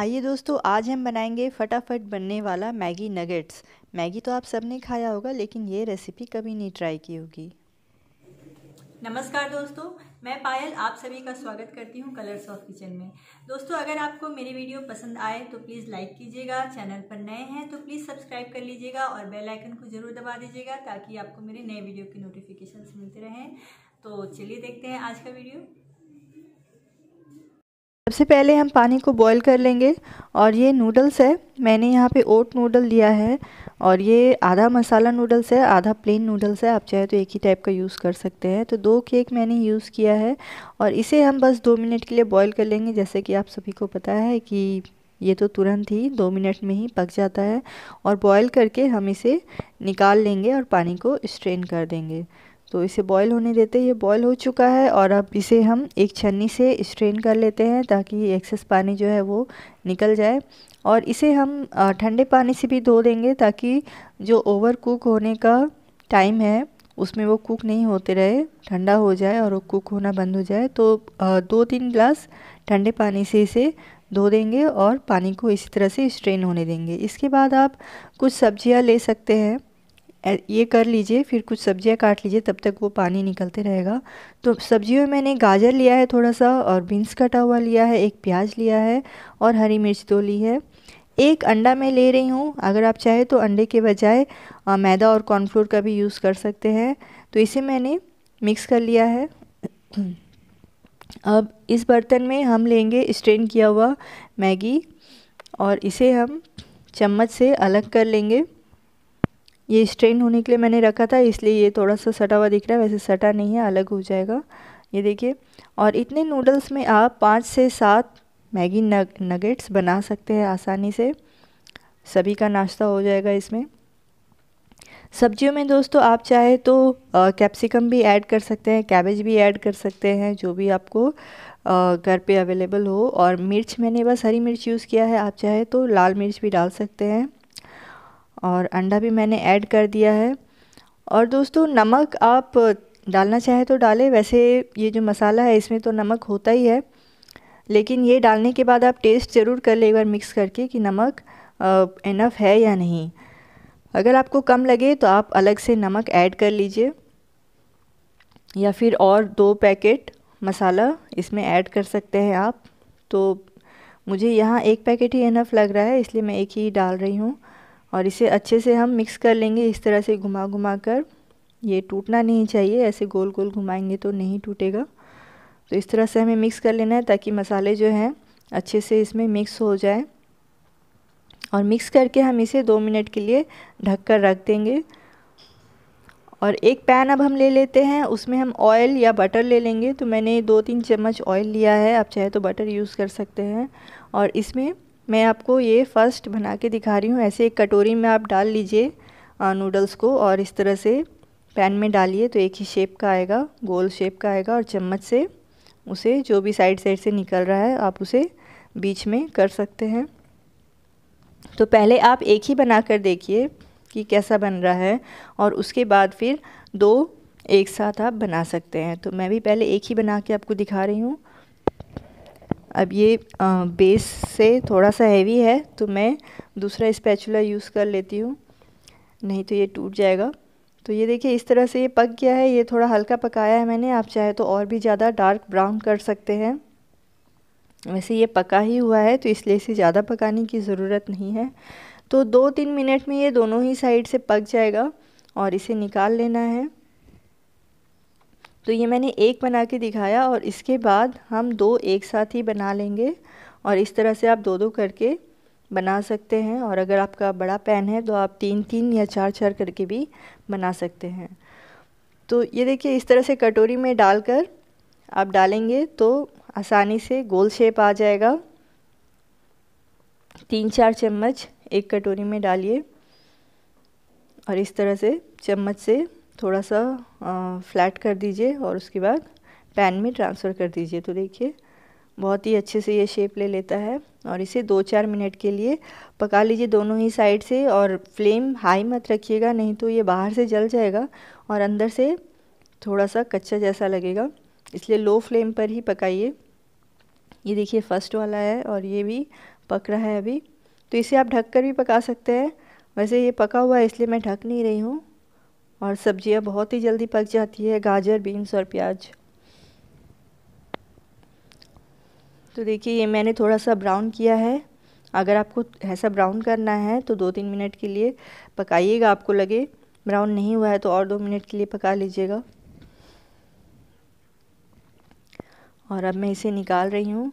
आइए दोस्तों आज हम बनाएंगे फटाफट बनने वाला मैगी नगेट्स मैगी तो आप सबने खाया होगा लेकिन ये रेसिपी कभी नहीं ट्राई की होगी नमस्कार दोस्तों मैं पायल आप सभी का स्वागत करती हूँ कलर्स ऑफ किचन में दोस्तों अगर आपको मेरी वीडियो पसंद आए तो प्लीज़ लाइक कीजिएगा चैनल पर नए हैं तो प्लीज़ सब्सक्राइब कर लीजिएगा और बेल आइकन को ज़रूर दबा दीजिएगा ताकि आपको मेरे नए वीडियो की नोटिफिकेशन मिलते रहें तो चलिए देखते हैं आज का वीडियो सबसे पहले हम पानी को बॉईल कर लेंगे और ये नूडल्स है मैंने यहाँ पे ओट नूडल लिया है और ये आधा मसाला नूडल्स है आधा प्लेन नूडल्स है आप चाहे तो एक ही टाइप का यूज़ कर सकते हैं तो दो केक मैंने यूज़ किया है और इसे हम बस दो मिनट के लिए बॉईल कर लेंगे जैसे कि आप सभी को पता है कि ये तो तुरंत ही दो मिनट में ही पक जाता है और बॉयल करके हम इसे निकाल लेंगे और पानी को स्ट्रेन कर देंगे तो इसे बॉईल होने देते ये बॉईल हो चुका है और अब इसे हम एक छन्नी से स्ट्रेन कर लेते हैं ताकि एक्सेस पानी जो है वो निकल जाए और इसे हम ठंडे पानी से भी धो देंगे ताकि जो ओवर कुक होने का टाइम है उसमें वो कुक नहीं होते रहे ठंडा हो जाए और वो कुक होना बंद हो जाए तो दो तीन गिलास ठंडे पानी से इसे धो देंगे और पानी को इसी तरह से स्ट्रेन होने देंगे इसके बाद आप कुछ सब्जियां ले सकते हैं ये कर लीजिए फिर कुछ सब्जियां काट लीजिए तब तक वो पानी निकलते रहेगा तो सब्जियों में मैंने गाजर लिया है थोड़ा सा और बीन्स कटा हुआ लिया है एक प्याज लिया है और हरी मिर्च दो ली है एक अंडा मैं ले रही हूँ अगर आप चाहे तो अंडे के बजाय मैदा और कॉर्नफ्लोर का भी यूज़ कर सकते हैं तो इसे मैंने मिक्स कर लिया है अब इस बर्तन में हम लेंगे स्ट्रेन किया हुआ मैगी और इसे हम चम्मच से अलग कर लेंगे ये स्ट्रेन होने के लिए मैंने रखा था इसलिए ये थोड़ा सा सटा हुआ दिख रहा है वैसे सटा नहीं है अलग हो जाएगा ये देखिए और इतने नूडल्स में आप पाँच से सात मैगी नग नगेट्स बना सकते हैं आसानी से सभी का नाश्ता हो जाएगा इसमें सब्जियों में दोस्तों आप चाहे तो कैप्सिकम भी ऐड कर सकते हैं कैबेज भी ऐड कर सकते हैं जो भी आपको घर पे अवेलेबल हो और मिर्च मैंने बस हरी मिर्च यूज़ किया है आप चाहे तो लाल मिर्च भी डाल सकते हैं और अंडा भी मैंने ऐड कर दिया है और दोस्तों नमक आप डालना चाहे तो डालें वैसे ये जो मसाला है इसमें तो नमक होता ही है लेकिन ये डालने के बाद आप टेस्ट ज़रूर कर लें एक बार मिक्स करके कि नमक इनफ है या नहीं अगर आपको कम लगे तो आप अलग से नमक ऐड कर लीजिए या फिर और दो पैकेट मसाला इसमें ऐड कर सकते हैं आप तो मुझे यहाँ एक पैकेट ही इनफ लग रहा है इसलिए मैं एक ही डाल रही हूँ और इसे अच्छे से हम मिक्स कर लेंगे इस तरह से घुमा घुमा कर ये टूटना नहीं चाहिए ऐसे गोल गोल घुमाएंगे तो नहीं टूटेगा तो इस तरह से हमें मिक्स कर लेना है ताकि मसाले जो हैं अच्छे से इसमें मिक्स हो जाए और मिक्स करके हम इसे दो मिनट के लिए ढक कर रख देंगे और एक पैन अब हम ले लेते हैं उसमें हम ऑयल या बटर ले लेंगे तो मैंने दो तीन चम्मच ऑयल लिया है आप चाहे तो बटर यूज़ कर सकते हैं और इसमें मैं आपको ये फ़र्स्ट बना के दिखा रही हूँ ऐसे एक कटोरी में आप डाल लीजिए नूडल्स को और इस तरह से पैन में डालिए तो एक ही शेप का आएगा गोल शेप का आएगा और चम्मच से उसे जो भी साइड साइड से निकल रहा है आप उसे बीच में कर सकते हैं तो पहले आप एक ही बना कर देखिए कि कैसा बन रहा है और उसके बाद फिर दो एक साथ आप बना सकते हैं तो मैं भी पहले एक ही बना के आपको दिखा रही हूँ अब ये बेस से थोड़ा सा हैवी है तो मैं दूसरा स्पैचुला यूज़ कर लेती हूँ नहीं तो ये टूट जाएगा तो ये देखिए इस तरह से ये पक गया है ये थोड़ा हल्का पकाया है मैंने आप चाहे तो और भी ज़्यादा डार्क ब्राउन कर सकते हैं वैसे ये पका ही हुआ है तो इसलिए इसे ज़्यादा पकाने की ज़रूरत नहीं है तो दो तीन मिनट में ये दोनों ही साइड से पक जाएगा और इसे निकाल लेना है तो ये मैंने एक बना के दिखाया और इसके बाद हम दो एक साथ ही बना लेंगे और इस तरह से आप दो दो करके बना सकते हैं और अगर आपका बड़ा पैन है तो आप तीन तीन या चार चार करके भी बना सकते हैं तो ये देखिए इस तरह से कटोरी में डालकर आप डालेंगे तो आसानी से गोल शेप आ जाएगा तीन चार चम्मच एक कटोरी में डालिए और इस तरह से चम्मच से थोड़ा सा फ्लैट कर दीजिए और उसके बाद पैन में ट्रांसफ़र कर दीजिए तो देखिए बहुत ही अच्छे से ये शेप ले लेता है और इसे दो चार मिनट के लिए पका लीजिए दोनों ही साइड से और फ्लेम हाई मत रखिएगा नहीं तो ये बाहर से जल जाएगा और अंदर से थोड़ा सा कच्चा जैसा लगेगा इसलिए लो फ्लेम पर ही पकाइए ये देखिए फर्स्ट वाला है और ये भी पक रहा है अभी तो इसे आप ढक कर भी पका सकते हैं वैसे ये पका हुआ है इसलिए मैं ढक नहीं रही हूँ और सब्जियां बहुत ही जल्दी पक जाती है गाजर बीन्स और प्याज तो देखिए ये मैंने थोड़ा सा ब्राउन किया है अगर आपको ऐसा ब्राउन करना है तो दो तीन मिनट के लिए पकाइएगा आपको लगे ब्राउन नहीं हुआ है तो और दो मिनट के लिए पका लीजिएगा और अब मैं इसे निकाल रही हूँ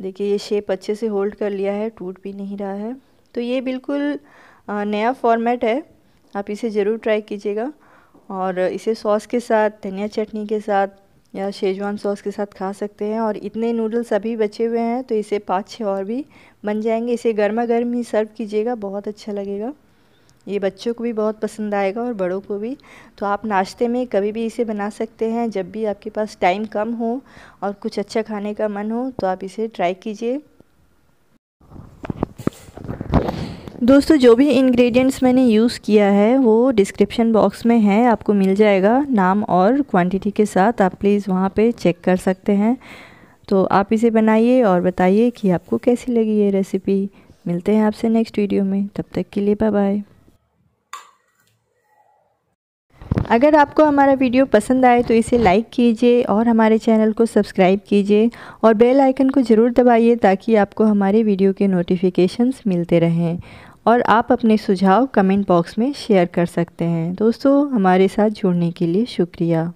देखिए ये शेप अच्छे से होल्ड कर लिया है टूट भी नहीं रहा है तो ये बिल्कुल नया फॉर्मेट है आप इसे ज़रूर ट्राई कीजिएगा और इसे सॉस के साथ धनिया चटनी के साथ या शेजवान सॉस के साथ खा सकते हैं और इतने नूडल्स अभी बचे हुए हैं तो इसे पाँच छः और भी बन जाएंगे इसे गर्मा गर्म ही सर्व कीजिएगा बहुत अच्छा लगेगा ये बच्चों को भी बहुत पसंद आएगा और बड़ों को भी तो आप नाश्ते में कभी भी इसे बना सकते हैं जब भी आपके पास टाइम कम हो और कुछ अच्छा खाने का मन हो तो आप इसे ट्राई कीजिए दोस्तों जो भी इंग्रेडिएंट्स मैंने यूज़ किया है वो डिस्क्रिप्शन बॉक्स में है आपको मिल जाएगा नाम और क्वांटिटी के साथ आप प्लीज़ वहाँ पे चेक कर सकते हैं तो आप इसे बनाइए और बताइए कि आपको कैसी लगी ये रेसिपी मिलते हैं आपसे नेक्स्ट वीडियो में तब तक के लिए बाय बाय अगर आपको हमारा वीडियो पसंद आए तो इसे लाइक कीजिए और हमारे चैनल को सब्सक्राइब कीजिए और बेल आइकन को ज़रूर दबाइए ताकि आपको हमारे वीडियो के नोटिफिकेशंस मिलते रहें और आप अपने सुझाव कमेंट बॉक्स में शेयर कर सकते हैं दोस्तों हमारे साथ जुड़ने के लिए शुक्रिया